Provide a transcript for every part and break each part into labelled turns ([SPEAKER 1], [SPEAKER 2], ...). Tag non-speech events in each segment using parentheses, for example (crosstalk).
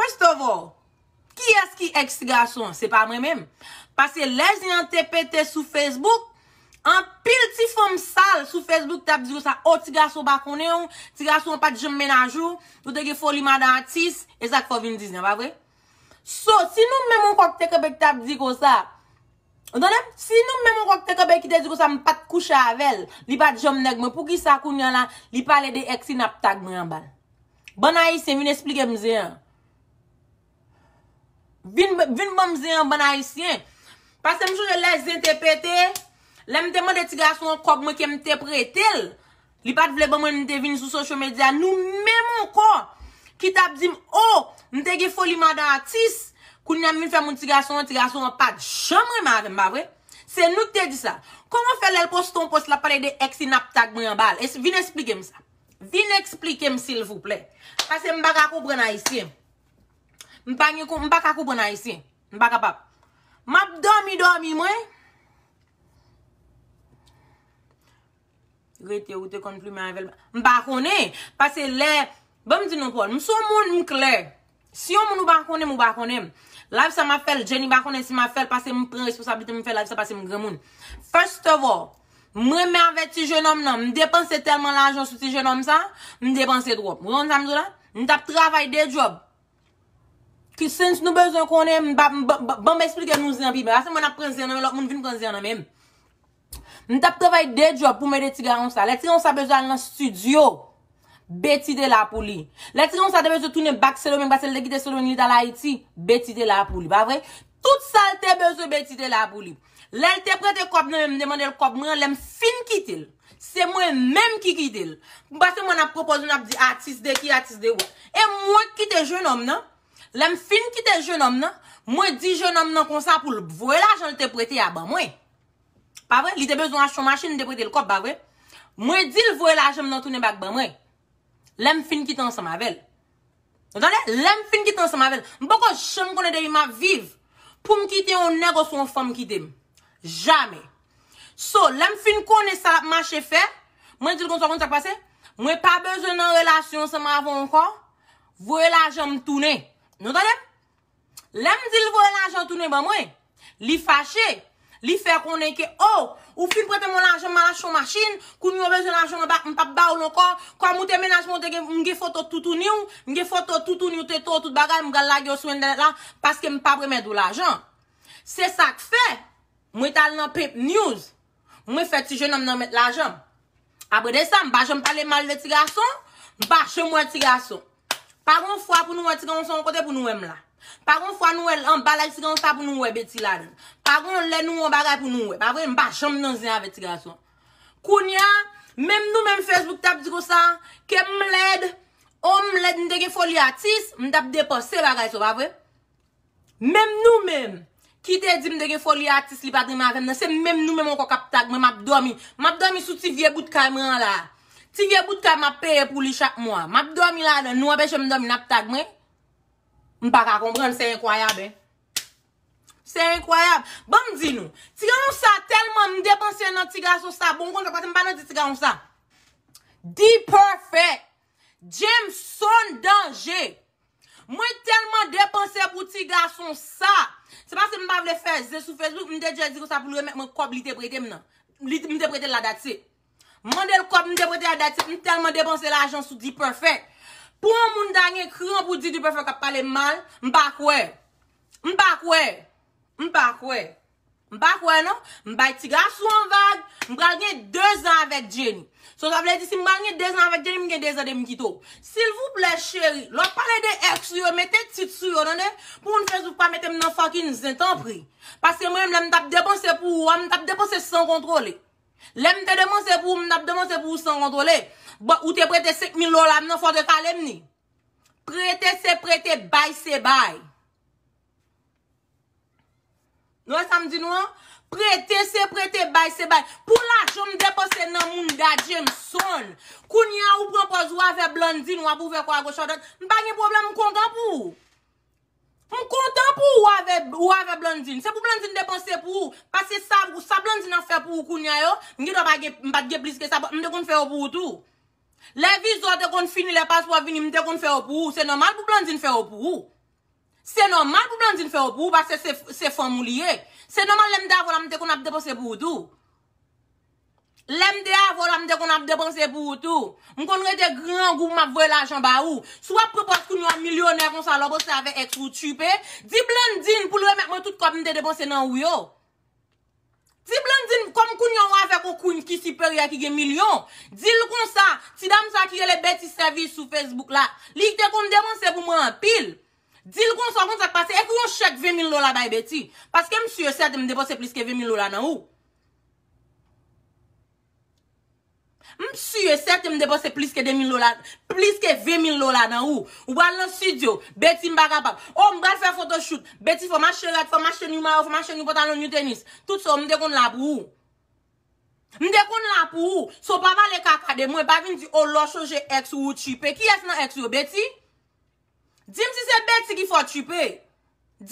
[SPEAKER 1] Restovo, ki eski ek sigason? Se pa mwen menm. Pase lejnen te pete sou Facebook, an pil ti fom sal sou Facebook tap di ko sa o oh, sigason bakone yon, sigason pat jom menanjou, nou teke foli mada an tis, e sak fo vin diznen, pa vwe? So, si nou mwen mwen kwa ki te kebek tap di ko sa, si nou mwen mwen kwa ki te kebek te di ko sa, mwen pat koucha avel, li pat jom negme, pou ki sakoun yon la, li pale de ek sinap tak mwen yon bal. Bon a yi, se mwen esplike mwen zeyan. Vin bom zey an ban ayesyen. Pasem jou jè lè zi entepete, lè mè te mè de tiga son an kop mè ke mè te prete lè. Li pat vle bom mè mè te vin sou sosyo media. Nou mè mè kon. Kitap zim, oh, mè te ge foli mè da atis. Koun nè mè vin fè mè tiga son an, tiga son an pat. Chè mè mè mè mè mè. Se nou te di sa. Koman fè lè l poston post la pale de eksinap tag mè yon bal. Vin explikem sa. Vin explikem sil vouple. Pasem mè baka kou bren ayesyen. M pa kakou pou nan isi. M pa kapap. M ap domi, domi mwen. Gwete ou te kon plume anvelman. M bakone. Pase le. Bèm di nou kon. M sou moun m kler. Si yon moun mou bakone, mou bakone. La vse m ap fel. Jenny bakone si m ap fel. Pase m prinsponsabilite m fe. La vse pase m gremoun. First of all. M mè mè avè ti jenom nan. M depanse telman la jòsou ti jenom sa. M depanse drob. M wè an zanm do la? M tap travay de drob. Ki sens nou bezon konen, banbe esplike nou ziyan pi, ba se mwen ap prens ziyan nan men, lop moun vin prens ziyan nan men. Mwen tap preway de job pou mwen de ti garan sa. Le ti yon sa bezon al nan studio, beti de la pou li. Le ti yon sa de bezon toune bak selo men, ba se l de gite selo men li dal Haiti, beti de la pou li, ba vre? Tout salte bezon beti de la pou li. L el te prete kop nan men, demande l kop nan men, lem fin ki til. Se mwen men ki ki til. Ba se mwen ap propozoun ap di artist de ki, artist de wot. E mwen ki te joun om nan, Lem fin kite jen om nan, mwen di jen om nan konsa pou l vwe la jen l te prete ya ba mwen. Pa vwe? Li te bezon a chon machin l de prete l kop ba vwe? Mwen di l vwe la jen mnen toune bak ba mwen. Lem fin kite ansa ma vel. Ndande? Lem fin kite ansa ma vel. Mwen bako jen m konen dewi ma viv pou m kite yon neg ou son fom kite m. Jamen. So, lem fin konen sa ma chefe, mwen di l konsa kontak pase, mwen pa bezon nan relasyon ansa ma avon anka. Vwe la jen m toune. Nou tanep? Lèm zil vò l'anjantounè e bè mwen? Li fachè? Li fè konè ke, oh, ou fin prète mò l'anjant mè lachon machin, kou mè yon rejè l'anjant mè bak mè pap bè ou lò kò, kwa moutè menajmò te gen mge fòtò toutouni ou, mge fòtò toutouni ou tè tòtout bagay, mè gallagyo souèn dè lè la, paske mè pa bremè dò l'anjant. Se sak fè, mwen tal nan pep njouz, mwen fè tijè nan mè nan mèt l'anjant. Abre de sa, m Pagoun fwa pou nou wè ti gan son, kote pou nou wè mla. Pagoun fwa nou wè lan, balay ti gan sa pou nou wè beti la nan. Pagoun lè nou wè bagay pou nou wè. Pagoun mba chanm nan zyan vè ti gan son. Kounia, mèm nou mèm Facebook tap di kosa, ke mled, o mled mdegi foli atis, mdap depose bagay so, pavè. Mèm nou mèm, ki te di mdegi foli atis li padri ma vèm nan, se mèm nou mèm an kon kap tak, mèm ap domi. Mèm ap domi sou ti vie gout ka iman la. Ti vye bout ka map peye pou li chak mwa. Map domi la de nou apè chèm domi nap tag mwen. Mwen pa ka kompren, se inkwayab, eh. Se inkwayab. Bon mwen di nou. Ti kanon sa, telman mwen depansye nan ti gason sa. Bon kon, te pati mwen pa nan ti ti kanon sa. Di perfect. Jem son danje. Mwen telman depansye pou ti gason sa. Se pasi mwen pa vle fez, se sou fez mwen deje di kon sa pou lwemek mwen kwa blite prete mnen. Mwen deprete la dati se. Mwen de l kop mwen depote a dati, mwen telman deponse la ajan sou di perfek. Pou an moun da nye kri an pou di di perfek ap pale mal, mwen pa kwe. Mwen pa kwe. Mwen pa kwe. Mwen pa kwe non? Mwen bay ti gasou an vage, mwen pral genye 2 an avet genye. Sosa vle di si mwen pral genye 2 an avet genye mwen genye 2 an de mwikito. Sil vou ple cheri, lò pale de ek suyo, mette tit suyo nanè, non? pou nfez ou pa mette mnen fokin zentan pri. Pase mwen mwen tap deponse pou ou, mwen tap deponse san kontrole. Lem te demonse pou mn ap demonse pou ou san gondole, ou te prete sek mil lola mnen fote ka lem ni. Prete se prete bay se bay. Nou e samdi nou an, prete se prete bay se bay. Pou la chou m depose nan moun da jem son. Koun ya ou pran pozwa ve blan di nou apou ve kwa gochadot, m bagye problem m konta pou. M kontan pou ou ave blanjin. Se pou blanjin depanse pou ou. Pase sa blanjin an fe pou ou kounye yo. M gido m bagye bliske sa. M dekon fe ou pou ou tou. Le vis do a dekon fini le paspo a vini. M dekon fe ou pou ou. Se normal pou blanjin fe ou pou ou. Se normal pou blanjin fe ou pou ou. Pase se fomou liye. Se normal lem davola m dekon ap depanse pou ou tou. Lem de avola m de kon ap depanse pou ou tou. M kon re de gran goup m ap vwe la ajan ba ou. Sou ap propos koun yo a milyon evon sa lopo save ekso tipe. Di blan din pou lè mèk mè tout kom m de depanse nan ou yo. Di blan din kom koun yo avè kou koun ki sipe ria ki ge milyon. Dil kon sa, ti dam sa ki ge le beti servis sou Facebook la. Li te kon depanse pou mwen apil. Dil kon sa kon sa kpase ek yon chek 20.000 lola bay beti. Paske m siye 7 m depanse plis ke 20.000 lola nan ou. Mpsi oh, oh, yo eserte non? mde bose plis ke 2.000 lola nan ou. Ou ban lon studio, beti mba kapap. Ou mbra fe foto shoot. Beti foma cherek, foma chenou mayo, foma chenou potan lon yu tenis. Tout so mde kon lap ou. Mde kon lap ou. So pa van le kaka de mwe, pa vin di o lo shoje ekso ou chipe. Ki es nan ekso beti? Dim si se beti ki fwa chipe.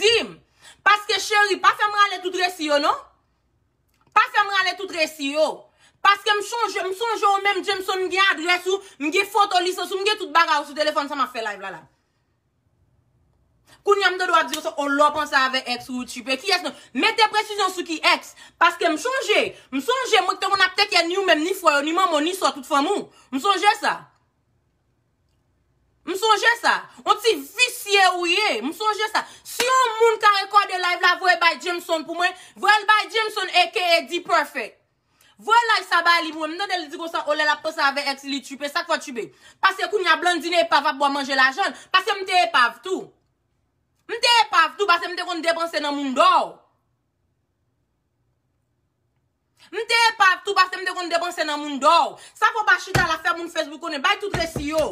[SPEAKER 1] Dim. Paske cheri, pa fe mre ale tout resiyo non? Pa fe mre ale tout resiyo. Paske m sonje, m sonje ou mèm Jameson m gen adres ou, m gen fotolise ou, m gen tout baga ou sou telefon sa ma fè live la la. Koun yam te do a diyo sou, ou oh, lò ponsa ave ex ou chipe, ki es nou? Mete presisyon sou ki ex, paske m sonje, m sonje, m wèk te moun ap tek ya ni ou mèm, ni fwayo, ni mèm ou, ni so tout fwa m ou. M sonje sa. M sonje sa. On ti visye ou ye, m sonje sa. Si yon moun ka rekorde live la, voye by Jameson pou mwen, voye by Jameson aka D-Perfect. Vo la y sabay li mwen, mnen de li di kon sa ole la posa ave ex li tupen, sakwa tupen. Pase koun ya blandine e pav ap bo a manje la jen, pase mte e pav tou. Mte e pav tou, base mte kon depanse nan moun do. Mte e pav tou, base mte kon depanse nan moun do. Sa fo ba chita la feb moun Facebook one, bay tout resi yo.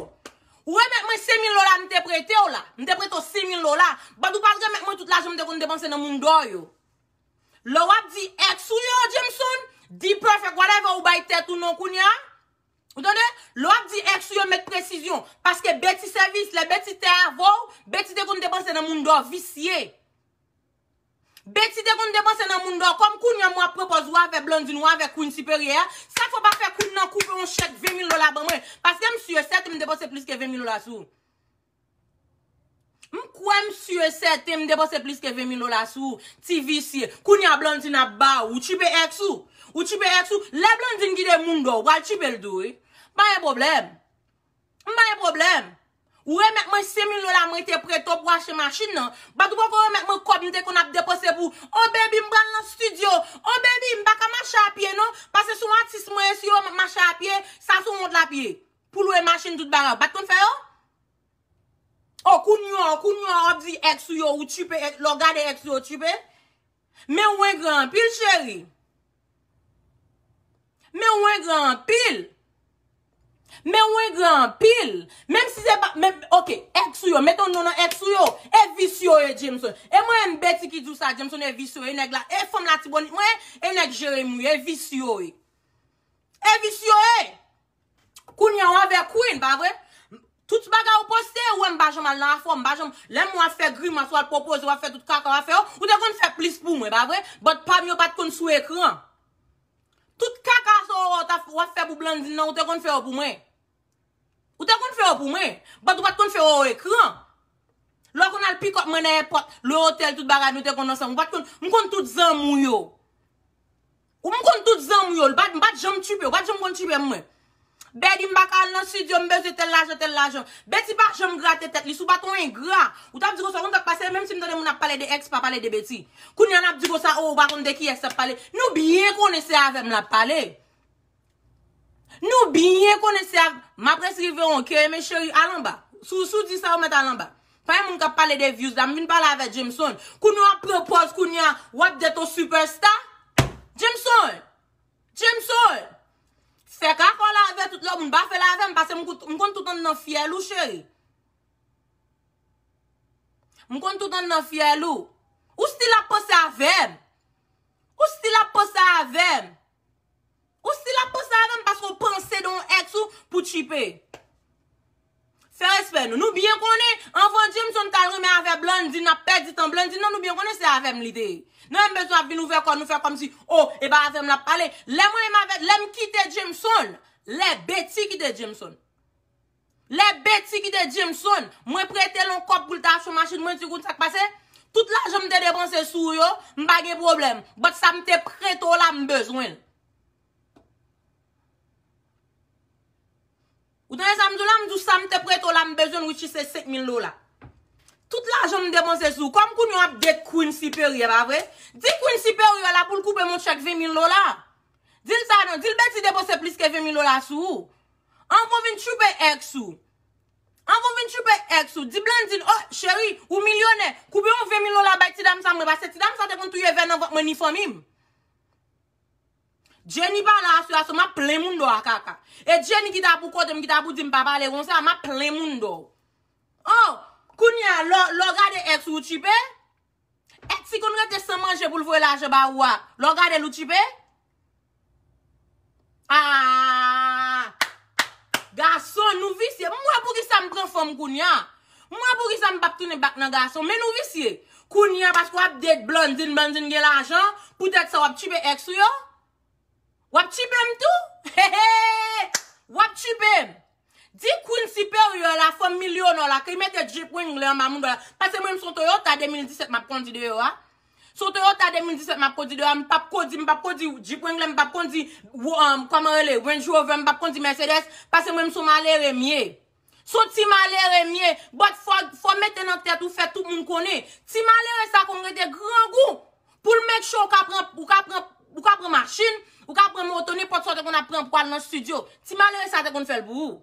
[SPEAKER 1] Ou e men mwen semin lola mte prete yo la, mte prete yo semin lola. Badou pade gen men mwen tout la jen mte kon depanse nan moun do yo. Lo wap di ex ou yo, Jameson? Di prefèk wadè vè ou bay tèt ou nan kounyan? Ou tande, lò ap di ek su yon met prezisyon. Paske beti servis, le beti tèr vò, beti de kon depanse nan moun do, visye. Beti de kon depanse nan moun do, kom kounyan mwa prepozwa vè blondinwa vè kouyne siperyè. Sa fò pa fè kounyan koupe yon chèk 20 000 dola ban mwen. Paske msye 7 m depanse plus ke 20 000 dola sou. Mkwe msye sete m depose plis ke vemi lola sou, ti visye, koun ya blondin ap ba, ou chipe ek sou, ou chipe ek sou, le blondin ki de moun do, wal chipe l do, mba ye problem? Mba ye problem? Ou e mek mwen semi lola mwete pre top wache masin nan, bat ou bako e mek mwen komite kon ap depose pou, o bebi mbra nan studio, o bebi mbaka mwache apye nan, pase sou an tis mwese yo mwache apye, sa sou mwote la apye, pou lou e masin tout bara, bat kon fè yo? Oh, o, kounyan, kounyan, obzi, ek suyo ou tipe, logade ek suyo tipe. Men wè gran pil, chèri. Men wè gran pil. Men wè gran pil. Mem si zè pa, men, ok, ek suyo, meton nonon, ek suyo. E vis yoye, Jameson. E mwen mbeti ki dousa, Jameson, e vis yoye, neg la, e fom la tibon, mwen, e neg Jeremie, e vis yoye. E vis yoye. Kounyan wè kwen, bavèp. Toute baga ou poste, wè m baje m al la fòm, baje m lèm w a fè grim aswa l popoz w a fè tout kaka w a fè ou, ou te kon fè plis pou m wè, bavè, bat pa m yo bat kon sou ekran. Tout kaka sou w a fè bou blan zin nan, ou te kon fè ou pou m wè. Ou te kon fè ou pou m wè, bat ou bat kon fè ou ekran. Lò kon al pikot mène e pot, lò hotel, tout baga nou te kon ansan, m bat kon, m kon tout zan m w yo. Ou m kon tout zan m w yo, bat jom tupè, bat jom kon tupè m wè. Bè di mbaka lan si di yon mbè zè tel lajè, tel lajè. Bè ti bak jom gra te tek li sou baton yon gra. Ou ta bdigo sa, on tak pase, mèm si mdode moun ap pale de ex pa pale de bè ti. Kouni an ap digo sa, oh, ou bakon de ki ex ap pale. Nou biye konese avèm la pale. Nou biye konese avèm. Ma presri veron, kere mè chèri alan ba. Sou sou di sa ou mèt alan ba. Faye moun kap pale de views, dam vin pale avè Jameson. Kouni an ap propose kouni an, wap de to superstar. Jameson. Jameson. Fèk akwa la vè, mbafè la vèm, passe mkwant toutan nan fèl ou chè. Mkwant toutan nan fèl ou. Où sti la posè a vèm? Où sti la posè a vèm? Où sti la posè a vèm, passe yo ponsè don ekso pou chipe. Fè respè nou, nou byen konè, an fon Jameson tan rime avè blan, di nan pè di tan blan, di nan nou byen konè se avèm lide. Nan mè besò avè vi nou fè kon, nou fè kon si, oh, e ba avèm la pale, lè mwen m avè, lè m kite Jameson, lè beti kite Jameson. Lè beti kite Jameson, mwen prete lon kop goul ta sou machin, mwen ti goun sa kpase, tout la jom te depanse sou yo, m bagè problem, bot sa m te preto la m bezwen. mwen te prete ou la mwen bezon wè chi se 7000 lola. Tout la joun mwen demonsè sou. Kom kou nou ap dekoun sipè riyè la vè? Dikoun sipè riyè la pou l'koupe moun chak 20 000 lola. Dil sa nou. Dil bè si debonsè plis ke 20 000 lola sou. An vò vin choupè ek sou. An vò vin choupè ek sou. Di blan din, oh chèri, ou milyonè, koupe moun 20 000 lola bè ti dam sa mè bè. Si dam sa te kon touye 20 000 lola mwen nifon mèm. Jeni pa la asyo asyo, ma ple moun do akaka. E jeni ki ta pou kote, mi ki ta pou di mpa pale yon sa, ma ple moun do. Oh, koun ya, lo gade eks ou tipe? Et si kon rete se manje pou lvo la aje ba oua, lo gade lou tipe? Aaaaa! Ah! Gason nou visye, mwa pou ki sa m pren fom koun ya? Mwa pou ki sa m pap toune bak nan gason, men nou visye? Koun ya, paskwa ap det blondin, blondin gen la ajan, pwetet sa wap tipe eks yo? Wap chi bèm tou? He he! Wap chi bèm? Di Queen Superior la fòm milyon o la, ki mè te jipwen glèm a moun do la. Pase mèm sou Toyota 2017 map kondi de yo a? Sou Toyota 2017 map kondi de yo a, mè pap kondi, mè pap kondi jipwen glèm, mè pap kondi, wèm, um, kama rele, wèm jòvèm, mè pap kondi Mercedes, pase mèm sou malère miè. Sou ti malère miè, bot fòm mette nan tèt ou fè tout moun konè, ti malère sa kongre de gran goun, pou l'mèk chò ou ka prèm, Ou ka preman chine, ou ka preman otoni, potso te kon apren pou an nan studio. Ti man lè sa te kon fèl pou ou.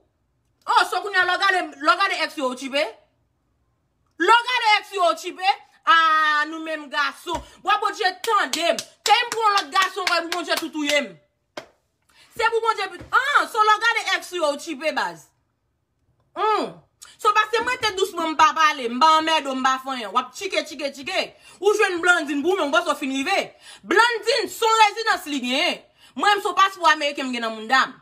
[SPEAKER 1] Oh, so kon yon logade, logade ekso chibè. Logade ekso chibè. A, nou men mga sou. Wapou jè tan dèm. Tenm pou an logade sou, wapou mwen jè toutou yèm. Se pou mwen jè, an, so logade ekso chibè baz. An, hmm. so. Se mwen te dousman mpa pale, mba mbedo mba fanyan, wap chike chike chike, ou jwen blondin bou mwen mba so finive, blondin son rezi nan slingye, mwen mso pas wameye ke mgen nan moun dam.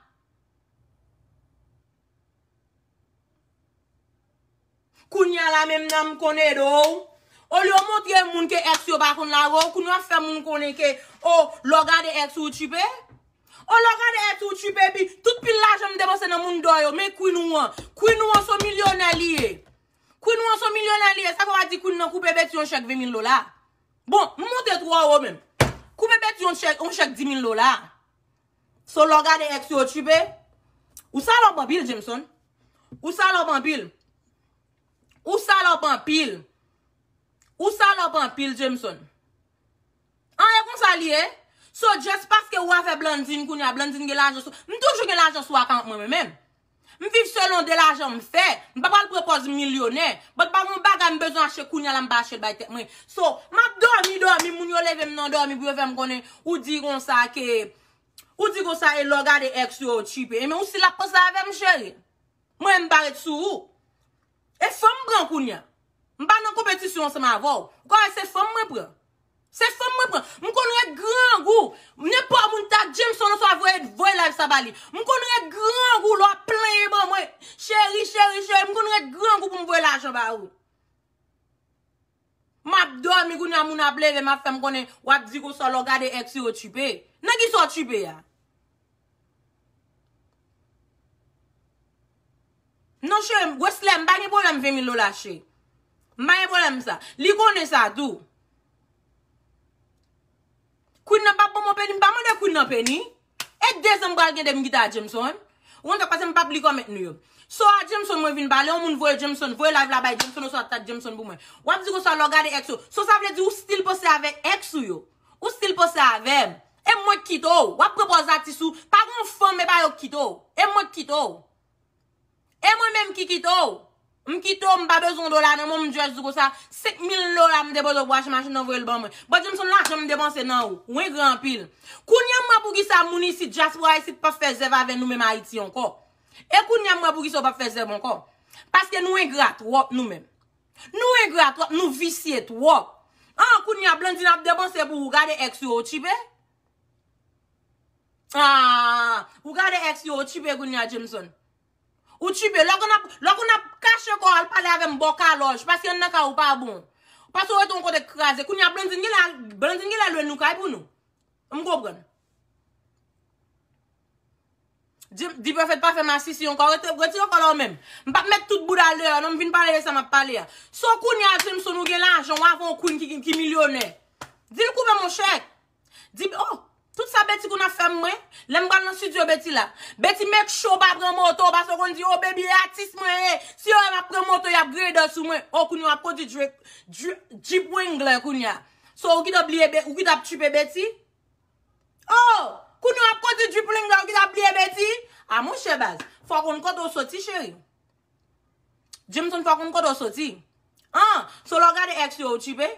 [SPEAKER 1] Koun ya la men mnam konero, ou li omoteye moun ke ekso bakon la wou, koun wafka moun konen ke oh, ou logade ekso utipe. O logane etou chipe bi, tout pil la jom demose nan moun doyo, me kouy nou an, kouy nou an sou milyonan liye. Kouy nou an sou milyonan liye, sa kwa di kouy nou an koube beti yon chek 20.000 lola. Bon, mwote etou wawo men, koube beti yon chek, yon chek 10.000 lola. So logane etou chipe, ou salopan pil, Jemson? Ou salopan pil? Ou salopan pil? Ou salopan pil, Jemson? An ye kon saliye? So, just paske w wavè blanjin kounya, blanjin gen l'ajan sou, m toujou gen l'ajan sou akant mwen mè mèm. M viv selon de l'ajan m fè, m bakal prepoz m milyonè, bat bak m baga m bezon a chè kounya la m bache l'baytè mwen. So, m ap do, mi do, mi moun yo leve m nan do, mi bweve m konè, ou di kon sa ke, ou di kon sa e logade ekstrochipe, m mèm ou si la posa ave m chère, m wèm baret sou. E fèm mwen kounya, m ban nan kompetisyon se m avow, kwa e se fèm mwen pre. Se fèm mwen pren, mwen kon wèk e gran gwo, mwen e pa mwen tak Jameson nou sa vwèk vwèk laj sa bali. Mwen kon wèk e gran gwo, lwa plen e ban mwen. Chèri, chèri, chèri, mwen kon wèk e gran gwo pou mwen vwèk laj sa bali. Mwen ap do, mwen kon yamoun ap lè, mwen ap fèm kon wèk zikou sa lò gade ek si wèk tüpè. Nè ki sa wèk tüpè ya? Non chè, wèk sè, mwen bèk ni pòlèm vèm lò laj chè. Mwen bèk ni pòlèm sa. Li kon ne sa dò? Kwen nan pap pou bon mwen peni, mwen pa mwen lè kwen nan peni. E dezen bral gen dem gita a Jemson. Wan te pasen mwen pap li komet nou yo. So a Jemson mwen vin balè, yon moun voye Jemson. Voye la vla bay Jemson ou sa ta Jemson pou mwen. Wap zi gwa sa logade XO. So sa vle di ou stil pou serve XO yo. Ou stil pou serve. E mwen kitou. Wap propos a Tissou. Pak mwen fon mwen pa yo kitou. E mwen kitou. E mwen menm ki kitou. Mkito mba bezon do la nan mwen mjwaj zugo sa, sek mil lor la mdebo do wache mwache nan vrel ban mwen. Ba jimson lakche mdebonse nan ou, ou en gran pil. Koun ya mwa pou gisa mouni sit jaswa, sit pafezev aven nou men ma iti yon ko. E koun ya mwa pou gisa pafezev yon ko. Paske nou en grat, wop nou men. Nou en grat, wop nou visyet, wop. An, koun ya blanjina pdebonse pou ou gade ekso yo chipe. An, ah, ou gade ekso yo chipe koun ya jimson. Ou chipe, lakou na kache ko al pale ave mbok alo, jpase yon naka ou pa abon. Pasou wè ton kon dek kaze, koun ya blendin gen la, blendin gen la lwen nou kaj pou nou. Mwen kòp gwen. Dibè fèd pa fèm a sisi yon kon, gòt yon kon an mèm. Mpap mèt tout boud alè, an an vin pale ve sa mp pale ya. So koun ya zim sou nou gen lanj, an wafon koun ki milyonè. Dibè kouvè mwen chèk. Dibè, oh! Tout sa beti kou na fem mwen, lem ban nan studio beti la. Beti mek show ba pre moto, baso kon di, Oh baby, ya tis mwen ye, eh. si yo em ap pre moto, yap greda sou mwen. Oh, kou nou ap kou di drip, drip, drip wing le kou nya. So, ou ki dap liye beti, ou ki dap tripe beti? Oh, kou nou ap kou di drip wing le, ou ki dap liye beti? A moun chebaz, fokon koto soti, cheri. Jimson fokon koto soti. An, so lo gade ekse yo tripe.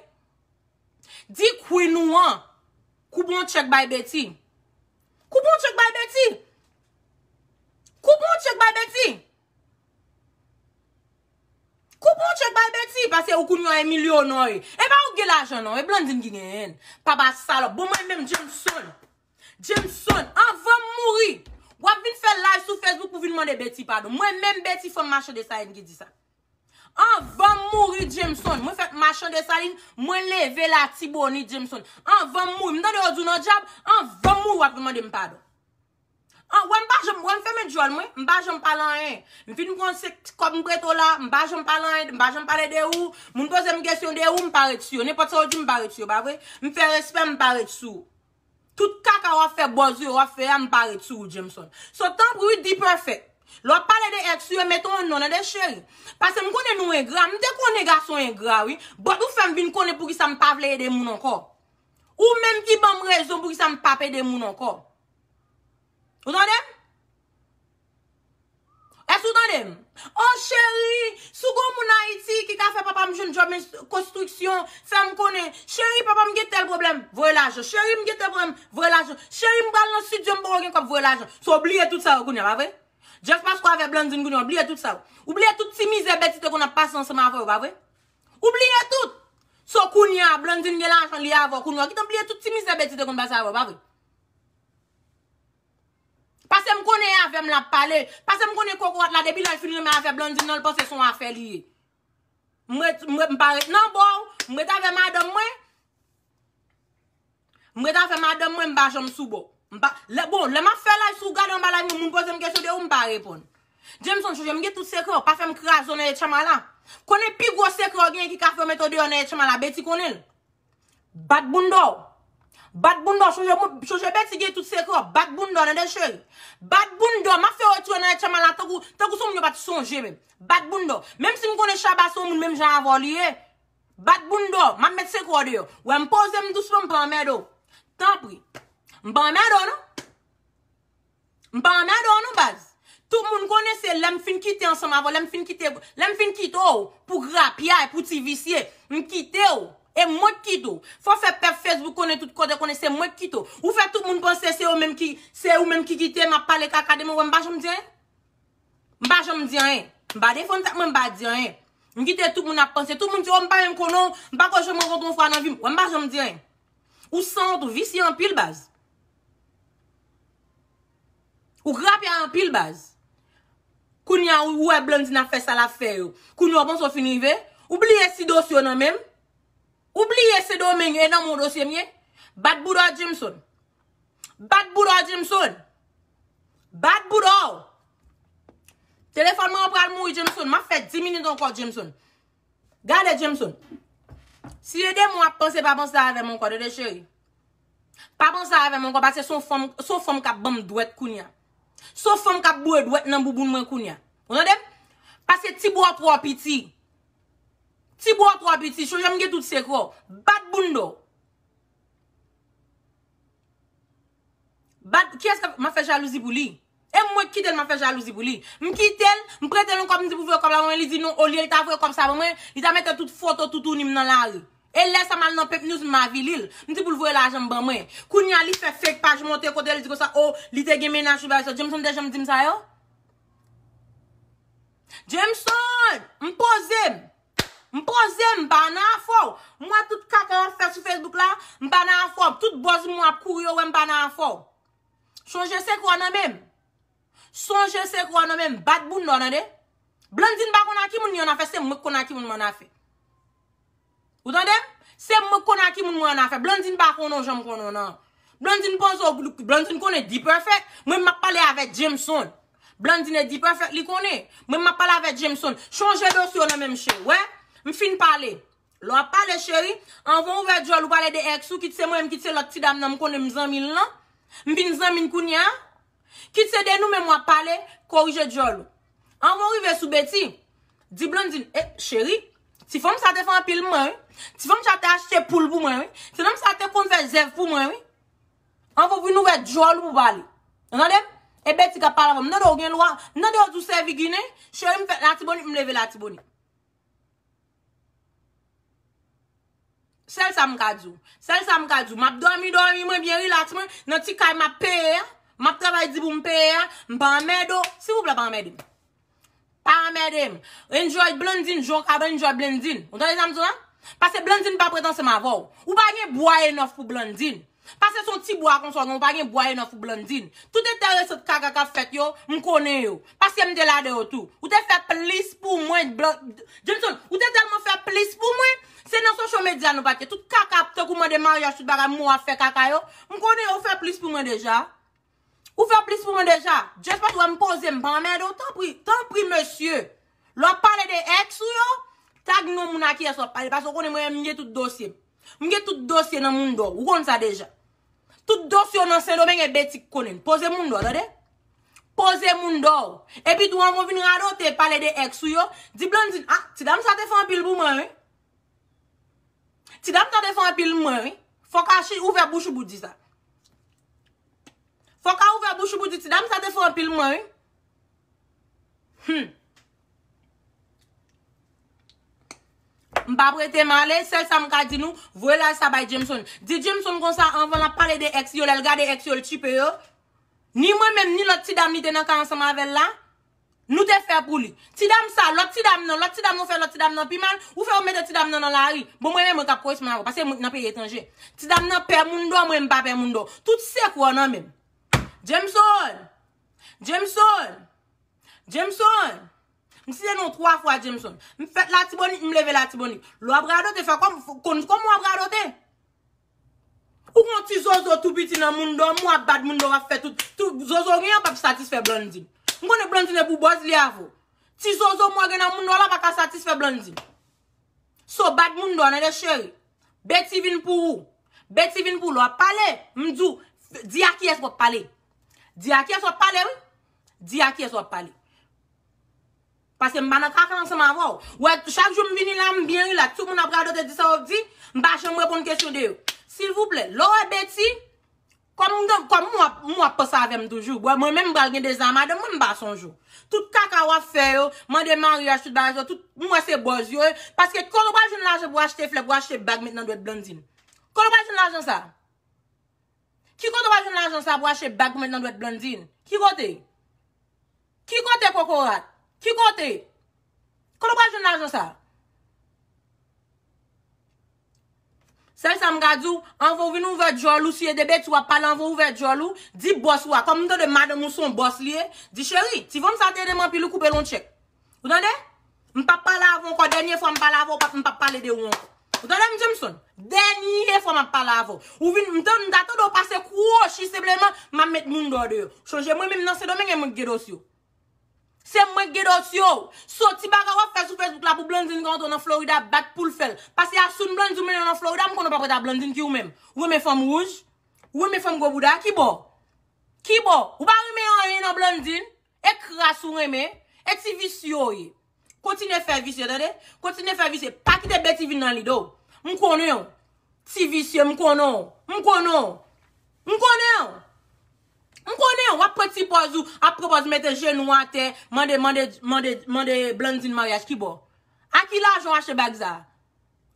[SPEAKER 1] Di kou inou an, Kupon chek bay beti? Kupon chek bay beti? Kupon chek bay beti? Kupon chek bay beti? Pase ou kounyon e milyon nou e. Eh e ba ou gela joun nou? E eh, blon din gine en? Papa salop. Bo mwen men jem son. Jem son. An van mouri. Wap bin fè like sou Facebook pou vin mwen de beti padou. Mwen men beti fon mwache de sa en gidi sa. An van mouri, Jameson. Mwen fèk machan de salin, mwen leve la tibouni, Jameson. An van mouri. Mwen tan de odou nan jab, an van mouri wap mwen de mpado. An ah, wè mba jom, wè mfè mwen jowan mwen, mba jom palan e. Mwen fin mwen konsek, kom mwen breto la, mba jom palan e, mba jom pale de ou. Mwen pose mwen gesyon de ou mpare tsyo. Nè pata wè jom mpare tsyo, bavè. Mwen fè respè mpare tsyo. Tout kaka wafè bozy, wafè wafè mpare tsyo, Jameson. Sotan brou di perfèk. Lwa pale de ek su e meton nan non an de chèri. Pasè m konen nou en gra, m de konen gason en gra, oui, bo, ou fèm vin konen pou ki sa m pavleye de moun an kor. Ou mèm ki bèm rezon pou ki sa m papè de moun an kor. Où tan dèm? E oh, sou tan dèm? O chèri, sou gò moun an iti ki ka fè papam joun job men konstriksyon, fèm konen, chèri papam gè tel problem, vwe la jò. Chèri m gè tel problem, vwe la jò. Chèri m balansit, jèm bò gen kom vwe la jò. Sò obliye tout sa akounen, avè? Jef pas kwa ave blondin koun yo, oubliye tout sa ou. Oubliye tout ti mi ze beti te kon apasansan ma avoy, bavoy. Oubliye tout. So koun yo, blondin gen lan chan li avoy, koun yo, kit an oubliye tout ti mi ze beti te kon basa avoy, bavoy. Pase m kone avoy m la pale, pase m kone koko at la debi la finye m ave blondin nan l posesyon afe liye. M wet m pare, nan bo, m wet avoy madem mwen. M wet avoy madem mwen m baje m soubo. Bon, le ma fè la yisou gade yon bala yon moun pozèm gesyo de ou m pa repon. Jem son, chouje m ge tout sekro, pa fèm kras yon e chaman lan. Kone pi gwo sekro gen ki ka fèm eto de yon e chaman lan, beti konil. Bat bundo. Bat bundo, chouje beti ge tout sekro, bat bundo, nè de chè. Bat bundo, ma fè yon eto yon e chaman lan, ta kou, ta kou son m yon bat sonje men. Bat bundo, menm si m konen chaba son, moun menm jan avoli e. Bat bundo, ma met sekro de yo. Wè m pozèm douspèm pran mè do. Tan pri, tan pri. Mba mè adon nou? Mba mè adon nou baz? Tout moun kone se lèm fin kite ansama vo, lèm fin kite, lèm fin kite ou, pou grap ya, e pou ti visye, mkite ou, e mwen kite ou. Fò fè pep fèz, mwen kone se mwen kite ou. Ou fè tout moun pense se ou mèm ki kite, mwa pale kakade mwen, wè mba jom diye? Mba jom diye, e. mba defon tak mwen bade diye. E. Mkite tout moun ap pense, tout moun diye, mba mwen konon, mba kòjè mwen konon fwa nan vim, wè mba jom diye. Ou sante ou visye anpil baz? Ou grap ya an pil baz. Kounia ou ou e blan di nan fè sal afè yo. Kounia ou bon so finivè. Oubliye si dos yo nan men. Oubliye se do men yon e nan moun dosye mwen. Bat boudou Jameson. Bat boudou Jameson. Bat boudou. Telefonman ou pral mou yon Jameson. Ma fè 10 minit an kon Jameson. Gade Jameson. Si yede moun apansè pa bon sa avè moun kon. E de chè yi. Pa bon sa avè moun kon. Basè son fòm ka bom dwet kounia. So fèm kap bwèd wè nan bouboun mwen koun ya. Ou nan dem? Pase tibou ap wapiti. Tibou ap wapiti. Chou jèm gè tout sekro. Bad bundo. Bad... Kè eske ma fè jalouzibou li? E mwen kitel ma fè jalouzibou li? Mwen kitel, mwen preten loun kom nizibou vè kom la mwen. Li di nou olè, li ta vè kom sa mwen. Li ta mètè tout fotou, toutouni mnen lalè. E lè sa mal nan pep nou zi ma vilil. Ndi pou l vwe la jèm ban mwen. Kou nyan li fè fèk paj montè kote li di go sa o, oh, li te gemè nan choubè yò. Jèm son de jèm dim sa yò? Jèm son! Mpo zèm! Mpo zèm! Mpa nan fòw! Mwa tout kakè yò fè sou Facebook la, mpa nan fòw! Tout boz mwa pou yò wè mpa nan fòw! Son jè sè kwa nan mèm! Son jè sè kwa nan mèm! Batboun nan anè! Blondin bak konakimoun yon an fè, se mwen konakimoun y Wotande? Se mwen kona ki mwen wana fe. Blondine pa konon, jom konon nan. Blondine pon so, Blondine konen di perfect. Mwen mwen pale avet Jameson. Blondine di perfect li konen. Mwen mwen pale avet Jameson. Chonje dosyo nan men mwen chen. Mwen fin pale. Lwa pale cheri, an von ouve diol ou pale de eksou. Kitse mwen mwen kitse lot ti dam nan mwen konen mizan min lan. Mwen pin mizan min kounyan. Kitse den nou mwen mwen pale korije diol ou. An von rive sou beti. Di Blondine, eh cheri, ti fom sa defan pil mwen ou. Ti fèm chate a chè poul pou mwen wè? Ti fèm chate kon fè zè fù mwen wè? An fò vwi nou wè djòl pou bwale. Anade? Ebe ti ka pala vòm. Nan do gen lwa? Nan do yo djòsevi gine? Chè wè m fè lati boni, m leve lati boni. Sèl sa m kajou. Sèl sa m kajou. M ap dormi, dormi, m wè biè rilatman. Nan ti kaj ma pè ya. M ap travay di pou m pè ya. M pan mè do. Si wè wè pan mè di? Pan mè di. Enjoy blending. Jok adon ah enjoy blending. Pase Blondine pa pretense ma vou. Ou pa gen boye nof pou Blondine. Pase son ti bo akonson, ou pa gen boye nof pou Blondine. Tout ete resot kakaka fet yo, mkone yo. Pase mdelade yo tou. Ou te fe plis pou mwen. Jensen, ou te delman fe plis pou mwen. Se nan sosyo medyan nou pate. Tout kakap te kouman deman yasout bagan mwa fet kakayo. Mkone yo fe plis pou mwen deja. Ou fe plis pou mwen deja. Jensen pati wè mpoze mban mè do. Tampri, tampri msye. Lwa pale de ex yo yo. Tag nou moun a kye so pale. Paso konen mwenye mwenye tout dosye. Mwenye tout dosye nan moun do. Woun sa deja. Tout dosye yo nan sen do menye beti konen. Poze moun do, do de? Poze moun do. Epi tou an moun vin rado te pale de ek sou yo. Di blan di, a, ah, ti dam sa te fon pil moun? Ti dam sa te fon pil moun? Foka, shi, ouve a bouchou boudi sa. Foka, ouve a bouchou boudi. Ti dam sa te fon pil moun? Hmm. Mpa prete male, sel sa mka di nou, vwe la sa bay Jameson. Di Jameson konsa anvan la pale de ex yo, lel gade ex yo, lchipe yo. Ni mwen men ni lot ti dam ni tena ka ansa mavel la. Nou te fe bruli. Ti dam sa, lot ti dam nan, lot ti dam nan fe, lot ti dam nan pi man, ou fe omete ti dam nan nan la ri. Bon mwen men mwen kap kwa isman anvo, pase mwen napi etanje. Ti dam nan pe moun do, mwen mpa pe moun do. Tout se kwa nan men. Jameson! Jameson! Jameson! Mwen se denon 3 fwa Jameson. Mwen fet la ti boni, mwen leve la ti boni. Lwa brado te fe konj kon mwen brado te. Ou kon ti zozo tu biti nan moun do, mwen bad moun do wap fet. To zozo genyo pa pi satisfe blondi. Mwen kon de blondi ne bubos li avou. Ti zozo mwen genyo moun do la pa pa satisfe blondi. So bad moun do ane de chey. Beti vin pou ou. Beti vin pou lwa pale. Mwen djou, diya ki es wap pale. Diya ki es wap pale ou. Diya ki es wap pale. Pase mbana kaka nan seman wou. Ouè, chak joun mbini la, mbini yu la, tout moun apra do te disa wop di, mbache mwen poun kèsyon de yu. Sil vouple, lorè bèti, kom mwen pa savèm toujou, mwen mè mbange de zama, mwen mbache sonjou. Tout kaka wap fè yo, mwen deman riyas tout bache yo, tout mwen seboj yo, paske kon wap joun lajè pou wache te flep, wache te bag mè nan dwe blondin. Kon wap joun lajè sa? Ki kon wap joun lajè sa pou wache te bag mè nan dwe blondin Ki kote? Kolo pa jenazan sa? Sel sa m gadi ou, anvo ouvin ouve djolou, siye debet ou apal anvo ouve djolou, di bos ou a, kom m de de madem ou son bos liye, di cheri, ti von sa tereman pi lou koube lon chek. Ou dande? M pa pala avon, kwa denye fwa m pala avon, pat m pa pale de ou anko. Ou dande m jem son? Denye fwa m pala avon. Ou vin m de datan do pase kou, ou si sebleman, mam met moun do de yo. Chonje mwen m nan se domen, gen m genos yo. Se mwen gedot yow. So, ti baka wap kwa sou facebook la pou blondin yon kwa yon ton nan Florida bat pou l fel. Pase yasoun blondin yon nan Florida, mwen konon pa pota blondin ki yon men. Wè men fèm rouj. Wè men fèm gwa bouda. Ki bo? Ki bo? Wè men yon yon yon nan blondin. Ek ras yon yon men. Ek ti vis yoy. Kontine fè vis yon, dade. Kontine fè vis yon. Pakite beti vin nan lidow. Mwen konon yon. Ti vis yon, mwen konon. Mwen konon. Mwen konon. Mwen konon. M konen wap peti bozu apropos mette jen wate mande blandin maryaj ki bo? Aki lajon ache bag za?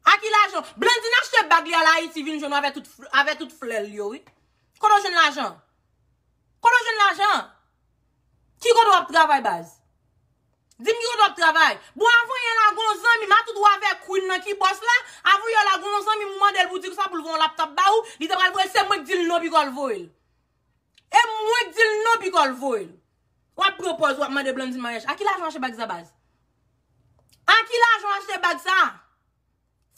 [SPEAKER 1] Aki lajon? Blandin ache bag li ala iti vin jen wavet tout flel yowi? Kodo jen lajon? Kodo jen lajon? Ki go do ap travay baz? Din mi go do ap travay? Bo avon yon la gon zan mi matou do ave kouin nan ki pos la? Avon yon la gon zan mi mou mandel boutik sa pou lvo an laptop ba ou? Lide pral bo e se mwen dil nou bi go lvo el? E mwen di l nou bi kol voyl. Wap propos wap mwen de Blondine Marech. Aki la jwanshe bag sa baz. Aki la jwanshe bag sa.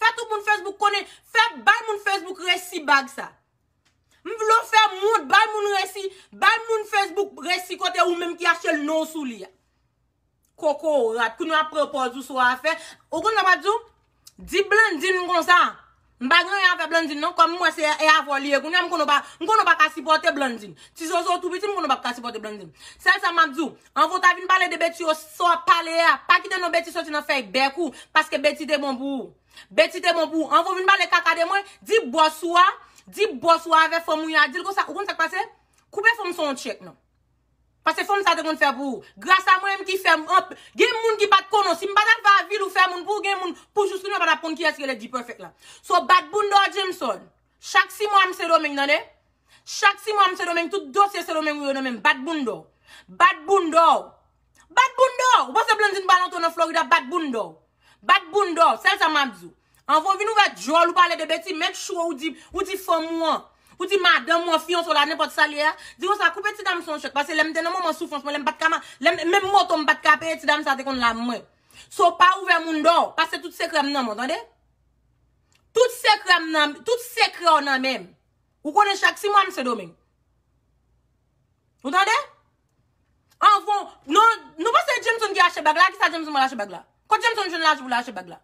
[SPEAKER 1] Fè tou moun Facebook konen. Fè bay moun Facebook resi bag sa. Mwen vlo fè moun bay moun resi. Bay moun Facebook resi kote ou menm ki asye l nou sou li. Koko rat. Kou nou apropos ou sou wap fè. Okon nan wap djou. Di Blondine mwen kon sa. Mba gen yon yon ve blanjin nan, kom mwen se yon e yon avwa liye kon, yon mkono ba, mkono ba kasi bote blanjin. Ti zon zon, tou biti mkono ba kasi bote blanjin. Sel sa mabzou, anvo ta vin pale de beti yo, so pale ya, pa ki de nou beti so ti nan fek, be kou, paske beti de moun pou. Beti de moun pou, anvo vin pale kaka de mwen, di boswa, di boswa ve fomou ya, di lgo sa koun sak pase, koube fom son chek nan. Pase fon sa te kon fè pou ou. Gras sa mwen m ki fè m. Gen moun ki bat kon ou. Si m bat al pa a vil ou fè moun pou gen moun pou jous ki nou ban apon ki eske le di perfect la. So bat boun do Jameson. Chak si mwen m se domen nan e. Chak si mwen m se domen tout dosye se domen ou yo nan men. Bat boun do. Bat boun do. Bat boun do. Ou pa se blanjin balan ton ou florida. Bat boun do. Bat boun do. Sè sa m ap zou. An fon vin ou ve jol ou pale de beti men chou ou di fon mou an. Ou di ma, den mwen fyon sou la nepot salye, diyon sa koupe ti dam son chok, pase lem den mwen mwen soufons mwen, lem bat kama, lem mwen mwen tom bat kape, ti dam sa te kon la mwen. Sou pa ouve moun do, pase tout se kre mnen mwen, otande? Tout se kre mnen mwen, tout se kre mnen mwen, ou konen chak si mwen mwen se domen. Otande? En fon, nou pas se jen son ki ache bag la, ki sa jen son mwen ache bag la. Kwa jen son jen la, jen son mwen ache bag la.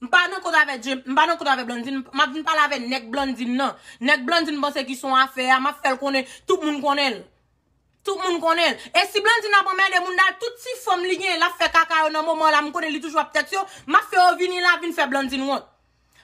[SPEAKER 1] Mpa nou kote ave jim, mpa nou kote ave blondin, mpa vin pale ave nek blondin nan. Nek blondin pwase ki son afe, a ma fel kone, tout moun kone. Tout moun kone. E si blondin apon mè de moun dal, tout si fom li gen la fe kaka yo nan mou mò la mkone li toujwa ptet yo, ma fe o vin il la vin fe blondin wot.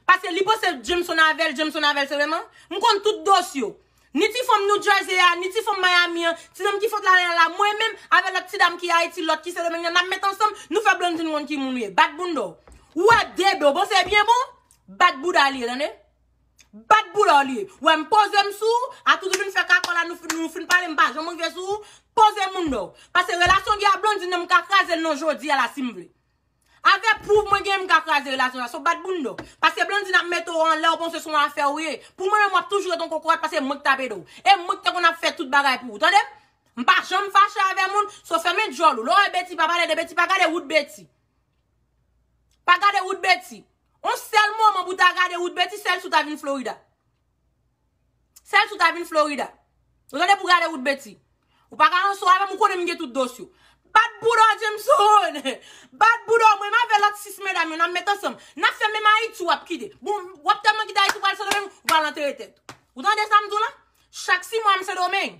[SPEAKER 1] Pase li pwase jim son avel, jim son avel se veman, mkon tout dos yo. Ni ti fom New Jersey ya, ni ti fom Miami ya, ti nom ki fote la re la, mwen men ave lak ti dam ki a eti lot ki se remen gen la met ansom nou fe blondin wot ki moun we. Bak bundo. Ouè, dedo, bon se e byen bon, bat bouda liye, denè. Bat bouda liye. Ouè, m'poze m'sou, a tout joun fè kakola, nou fè n'pale m'pa, joun m'fè sou, pose moun nou. Pase relasyon gè a blondi nan m'kakraze nan jodi ala simvle. An fè pouf mwen gen m'kakraze relasyon la, sou bat bouda nou. Pase blondi nan m'meto an la, ou ponsè sou an fè ouye. Pou mwen mwap toujou eton koukouat, pase mouk tabe nou. E mouk te kon ap fè tout bagay pou ou, tanè. Mpa, joun m'fache ave moun, Pa gade oudbeti. On sel mouman bouta gade oudbeti sel soutav in Florida. Sel soutav in Florida. O zade pou gade oudbeti. O pakal an so avan mou konen mge tout dosyo. Bad boudon, Jameson! (laughs) Bad boudon, mwen ma velat si smedan mwen nan metan som. Nan feme ma iti wapkide. Mwen wap teme gida bon, iti valantere tet. O zade samdou la? Chak si mwam se domen.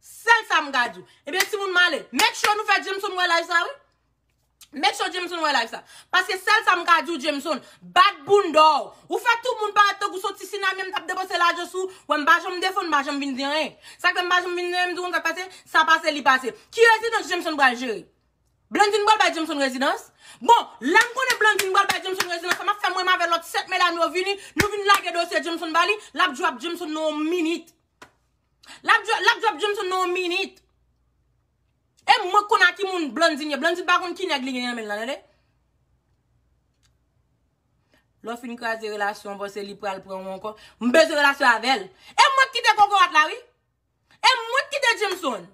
[SPEAKER 1] Sel samdadi. Ebe si mwen male. Mek shon nou fe Jameson mwen la isawi. Mèk chò Jemson wè lèk sa. Paske sel sa mkajou Jemson. Bak bundor. Ou fa tout moun paratok ou sot si sinan mèm tap depose la josou. Wèm bachom defon, bachom vin diyen. E. Sak wèm bachom vin diyen, mdoum tap pase, sa pase li pase. Ki rezidans Jemson wèl jeri? Blondine wèl bè Jemson rezidans? Bon, lèm konè blondine wèl bè Jemson rezidans, ma fèm wèm avè lòt 7 mèlèm nou vini, nou vini lèk edò se Jemson bèli, lèm jwap Jemson nou minit. Lèm j E mwen kon a ki moun blondi nye, blondi bagoun ki negli nye men lan ane de. Lò fin kwa zi relasyon, bò se li pral pran mwen kon, mwen bez relasyon avèl. E mwen ki de koko at la wè? E mwen ki de jimson?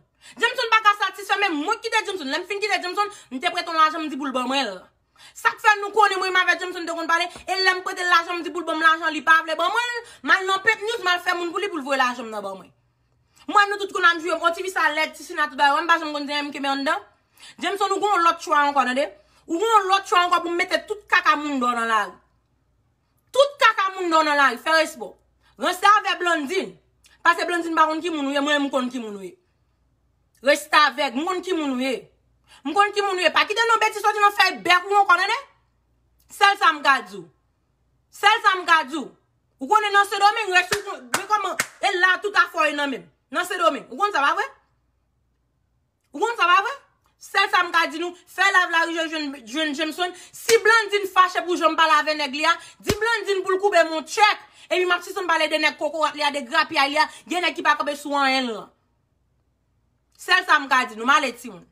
[SPEAKER 1] Jimson baka satisfe men, mwen ki de jimson, lèm fin ki de jimson, mwen te preton la jom di boulbò mwen lò. Sak fèl nou koni mwen mwen ve jimson de kon pale, e lèm preton la jom di boulbò mwen, la jom li pavle, bò mwen, mwen lopet njous mal fèm mwen boulbò mwen la jom nan bò mwen. Mwen nou tout konan jwe, mwen otivisa led, tisina tuba, mwen bas mwen konjene mke mwenda. Jemson, mwen konon lot chwa an konan de, mwen konon lot chwa an konan pou mwete tout kaka moun do nan lag. Tout kaka moun do nan lag, feresbo. Resta avek blondin, pase blondin bakon ki moun ouye, mwen mwen konon ki moun ouye. Resta avek, mwen konon ki moun ouye. Mwen konon ki moun ouye, pa ki denon beti soti nan fey bek, mwen konon de. Selsa mwen kadzou. Selsa mwen kadzou. Mwen konon nan se do men, mwen konon, el la tout a foy nan men. Nan se do men, ou kon sa va ve? Ou kon sa va ve? Sel sa mka di nou, fel av la rije jen jen jen son. Si blan din fache pou jom pala vene glia, di blan din pou lkoube moun tchek, e mi maksi son pale dene kokorat lia, de grapia lia, gen ekipa kope swan en la. Sel sa mka di nou, mal eti moun.